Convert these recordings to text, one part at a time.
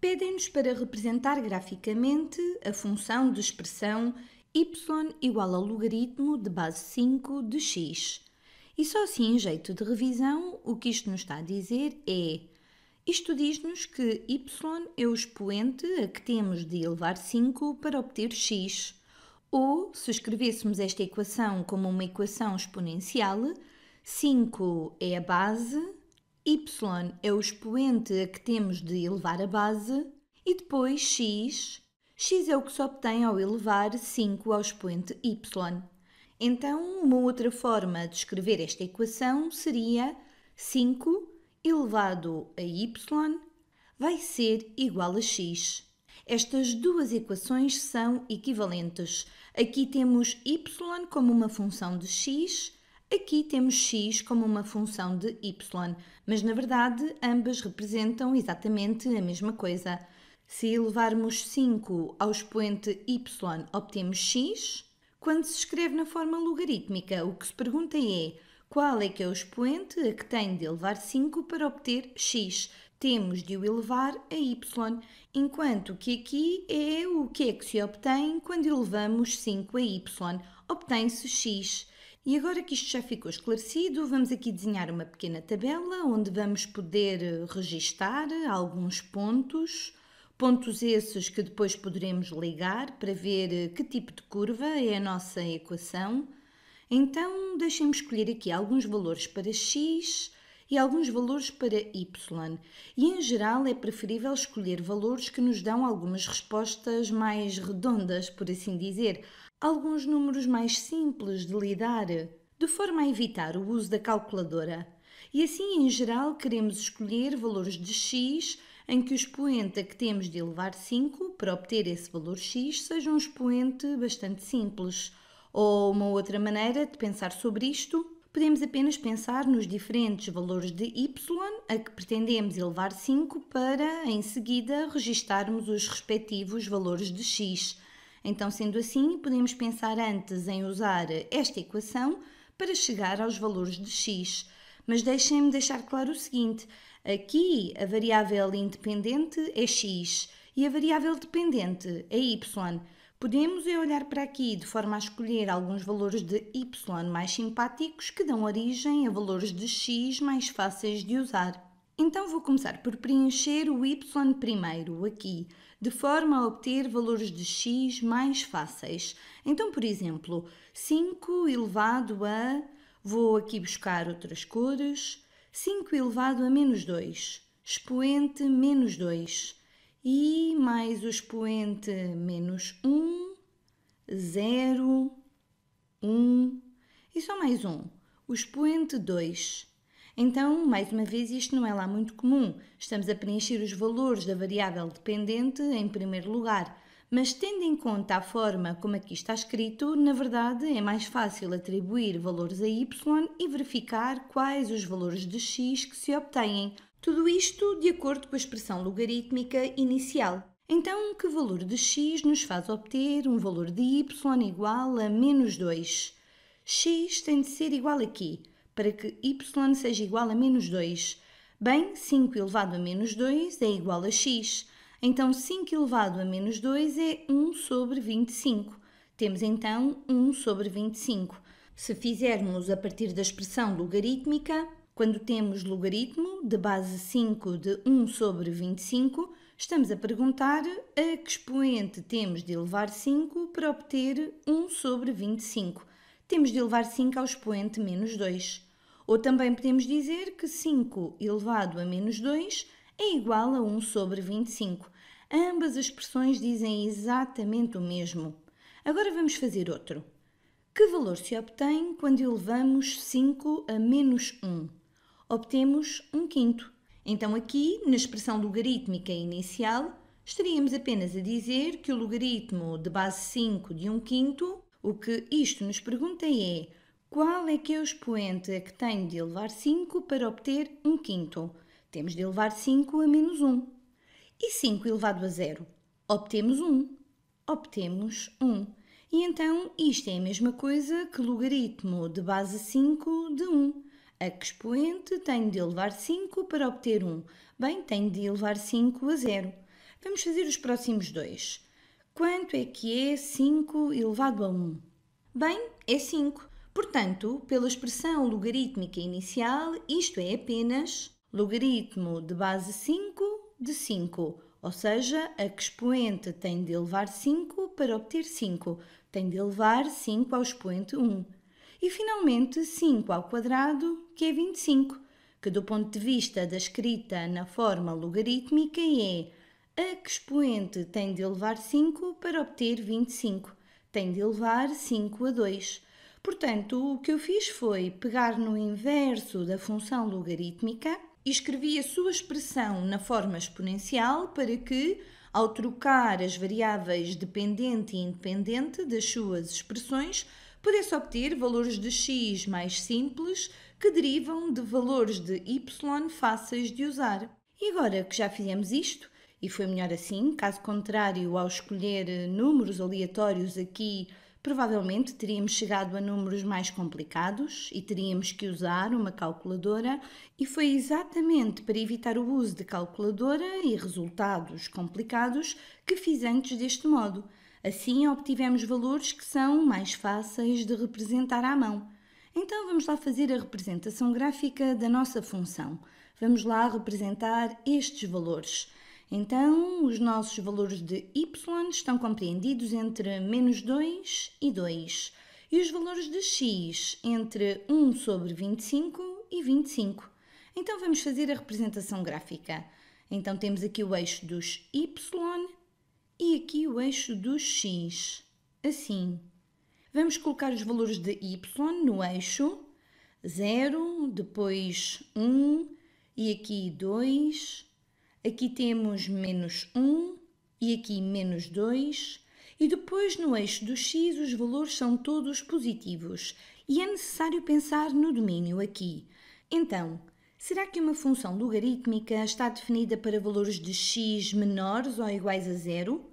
pedem-nos para representar graficamente a função de expressão y igual ao logaritmo de base 5 de x. E só assim, em jeito de revisão, o que isto nos está a dizer é: isto diz-nos que y é o expoente a que temos de elevar 5 para obter x. Ou, se escrevêssemos esta equação como uma equação exponencial, 5 é a base y é o expoente a que temos de elevar a base e depois x, x é o que se obtém ao elevar 5 ao expoente y. Então, uma outra forma de escrever esta equação seria 5 elevado a y vai ser igual a x. Estas duas equações são equivalentes. Aqui temos y como uma função de x Aqui temos x como uma função de y, mas na verdade ambas representam exatamente a mesma coisa. Se elevarmos 5 ao expoente y, obtemos x. Quando se escreve na forma logarítmica, o que se pergunta é qual é que é o expoente a que tem de elevar 5 para obter x. Temos de o elevar a y, enquanto que aqui é o que é que se obtém quando elevamos 5 a y. Obtém-se x. E agora que isto já ficou esclarecido, vamos aqui desenhar uma pequena tabela onde vamos poder eh, registar alguns pontos, pontos esses que depois poderemos ligar para ver eh, que tipo de curva é a nossa equação. Então, deixem-me escolher aqui alguns valores para x, e alguns valores para y. E em geral é preferível escolher valores que nos dão algumas respostas mais redondas, por assim dizer alguns números mais simples de lidar, de forma a evitar o uso da calculadora. E assim, em geral, queremos escolher valores de x em que o expoente a que temos de elevar 5 para obter esse valor x seja um expoente bastante simples. Ou uma outra maneira de pensar sobre isto, podemos apenas pensar nos diferentes valores de y a que pretendemos elevar 5 para, em seguida, registarmos os respectivos valores de x. Então, sendo assim, podemos pensar antes em usar esta equação para chegar aos valores de x. Mas deixem-me deixar claro o seguinte: aqui a variável independente é x e a variável dependente é y. Podemos é olhar para aqui de forma a escolher alguns valores de y mais simpáticos que dão origem a valores de x mais fáceis de usar. Então vou começar por preencher o y primeiro aqui de forma a obter valores de x mais fáceis. Então, por exemplo, 5 elevado a. Vou aqui buscar outras cores. 5 elevado a menos 2, expoente menos 2, e mais o expoente menos 1, 0, 1, e só mais um, o expoente 2. Então, mais uma vez, isto não é lá muito comum. Estamos a preencher os valores da variável dependente em primeiro lugar. Mas, tendo em conta a forma como aqui está escrito, na verdade é mais fácil atribuir valores a y e verificar quais os valores de x que se obtêm. Tudo isto de acordo com a expressão logarítmica inicial. Então, que valor de x nos faz obter um valor de y igual a menos 2? x tem de ser igual aqui para que y seja igual a menos 2. Bem, 5 elevado a menos 2 é igual a x. Então, 5 elevado a menos 2 é 1 sobre 25. Temos então 1 sobre 25. Se fizermos a partir da expressão logarítmica, quando temos logaritmo de base 5 de 1 sobre 25, estamos a perguntar a que expoente temos de elevar 5 para obter 1 sobre 25. Temos de elevar 5 ao expoente menos 2. Ou também podemos dizer que 5 elevado a menos 2 é igual a 1 sobre 25. Ambas as expressões dizem exatamente o mesmo. Agora vamos fazer outro. Que valor se obtém quando elevamos 5 a menos 1? Obtemos 1 quinto. Então, aqui, na expressão logarítmica inicial, estaríamos apenas a dizer que o logaritmo de base 5 de 1 quinto, o que isto nos pergunta é qual é que é o expoente a que tenho de elevar 5 para obter 1 quinto? Temos de elevar 5 a menos 1. E 5 elevado a 0? Obtemos 1. Obtemos 1. E então isto é a mesma coisa que logaritmo de base 5 de 1. A que expoente tenho de elevar 5 para obter 1? Bem, tenho de elevar 5 a 0. Vamos fazer os próximos dois. Quanto é que é 5 elevado a 1? Bem, é 5. Portanto, pela expressão logarítmica inicial, isto é apenas logaritmo de base 5 de 5, ou seja, a que expoente tem de elevar 5 para obter 5, tem de elevar 5 ao expoente 1. E finalmente 5 ao quadrado, que é 25, que do ponto de vista da escrita na forma logarítmica é a que expoente tem de elevar 5 para obter 25, tem de elevar 5 a 2. Portanto, o que eu fiz foi pegar no inverso da função logarítmica e escrevi a sua expressão na forma exponencial para que, ao trocar as variáveis dependente e independente das suas expressões, pudesse obter valores de x mais simples que derivam de valores de y fáceis de usar. E agora que já fizemos isto, e foi melhor assim, caso contrário, ao escolher números aleatórios aqui provavelmente teríamos chegado a números mais complicados e teríamos que usar uma calculadora, e foi exatamente para evitar o uso de calculadora e resultados complicados que fiz antes deste modo. Assim obtivemos valores que são mais fáceis de representar à mão. Então vamos lá fazer a representação gráfica da nossa função. Vamos lá representar estes valores. Então, os nossos valores de y estão compreendidos entre menos 2 e 2 e os valores de x entre 1 sobre 25 e 25. Então, vamos fazer a representação gráfica. Então, temos aqui o eixo dos y e aqui o eixo dos x, assim. Vamos colocar os valores de y no eixo 0, depois 1 e aqui 2 Aqui temos menos 1 e aqui menos 2. E depois no eixo do x os valores são todos positivos e é necessário pensar no domínio aqui. Então, será que uma função logarítmica está definida para valores de x menores ou iguais a zero?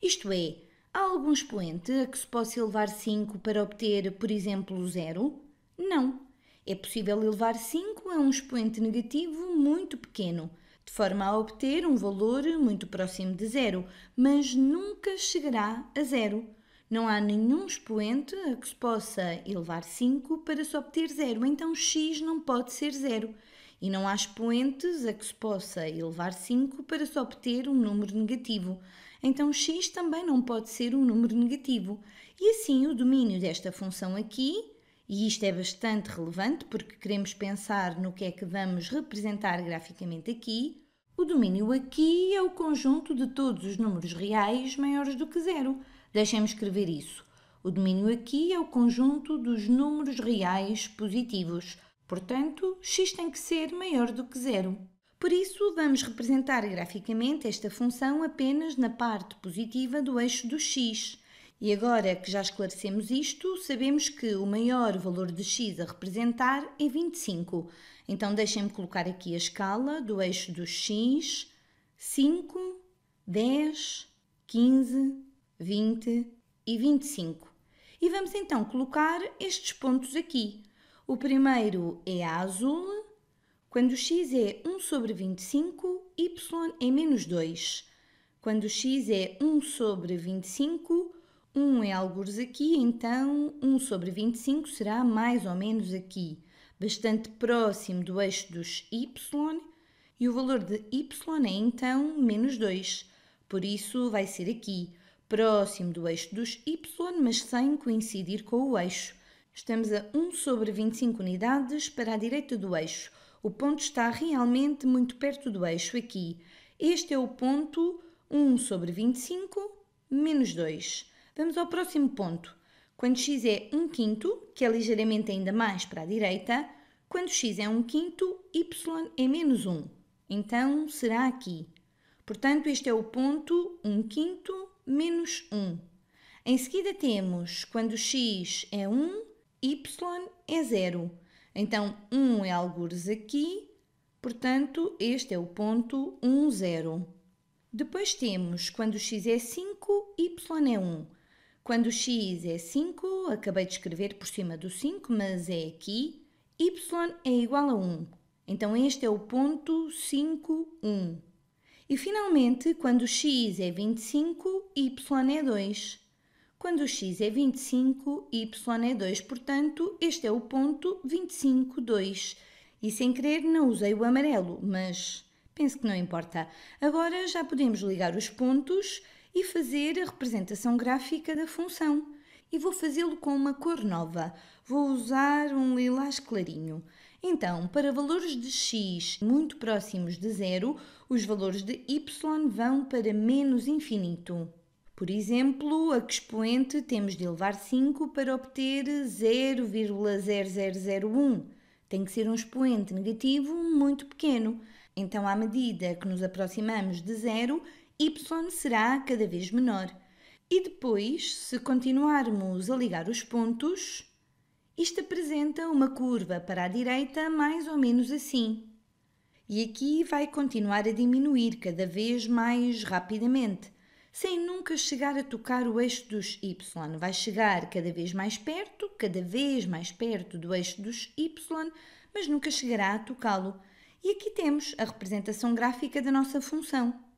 Isto é, há algum expoente a que se possa elevar 5 para obter, por exemplo, zero? Não. É possível elevar 5 a um expoente negativo muito pequeno, de forma a obter um valor muito próximo de zero, mas nunca chegará a zero. Não há nenhum expoente a que se possa elevar 5 para se obter zero, então x não pode ser zero. E não há expoentes a que se possa elevar 5 para se obter um número negativo, então x também não pode ser um número negativo. E assim o domínio desta função aqui e isto é bastante relevante porque queremos pensar no que é que vamos representar graficamente aqui. O domínio aqui é o conjunto de todos os números reais maiores do que zero. Deixem-me escrever isso. O domínio aqui é o conjunto dos números reais positivos. Portanto, x tem que ser maior do que zero. Por isso, vamos representar graficamente esta função apenas na parte positiva do eixo do x. E agora que já esclarecemos isto, sabemos que o maior valor de x a representar é 25. Então deixem-me colocar aqui a escala do eixo do x, 5, 10, 15, 20 e 25. E vamos então colocar estes pontos aqui. O primeiro é a azul, quando x é 1 sobre 25, y é menos 2. Quando x é 1 sobre 25, 1 é algures aqui, então 1 sobre 25 será mais ou menos aqui, bastante próximo do eixo dos y, e o valor de y é então menos 2, por isso vai ser aqui, próximo do eixo dos y, mas sem coincidir com o eixo. Estamos a 1 sobre 25 unidades para a direita do eixo. O ponto está realmente muito perto do eixo aqui. Este é o ponto 1 sobre 25 menos 2. Vamos ao próximo ponto. Quando x é 1 quinto, que é ligeiramente ainda mais para a direita, quando x é 1 quinto, y é menos 1. Então, será aqui. Portanto, este é o ponto 1 quinto menos 1. Em seguida temos quando x é 1, y é 0. Então, 1 é algures aqui, portanto, este é o ponto 1, 0. Depois temos quando x é 5, y é 1. Quando x é 5, acabei de escrever por cima do 5, mas é aqui, y é igual a 1. Então este é o ponto 5, 1. E finalmente, quando x é 25, y é 2. Quando x é 25, y é 2, portanto, este é o ponto 25, 2. E sem querer não usei o amarelo, mas penso que não importa. Agora já podemos ligar os pontos e fazer a representação gráfica da função. E vou fazê-lo com uma cor nova. Vou usar um lilás clarinho. Então, para valores de x muito próximos de zero, os valores de y vão para menos infinito. Por exemplo, a que expoente temos de elevar 5 para obter 0,0001. Tem que ser um expoente negativo muito pequeno. Então, à medida que nos aproximamos de zero, y será cada vez menor. E depois, se continuarmos a ligar os pontos, isto apresenta uma curva para a direita mais ou menos assim. E aqui vai continuar a diminuir cada vez mais rapidamente, sem nunca chegar a tocar o eixo dos y. Vai chegar cada vez mais perto, cada vez mais perto do eixo dos y, mas nunca chegará a tocá-lo. E aqui temos a representação gráfica da nossa função.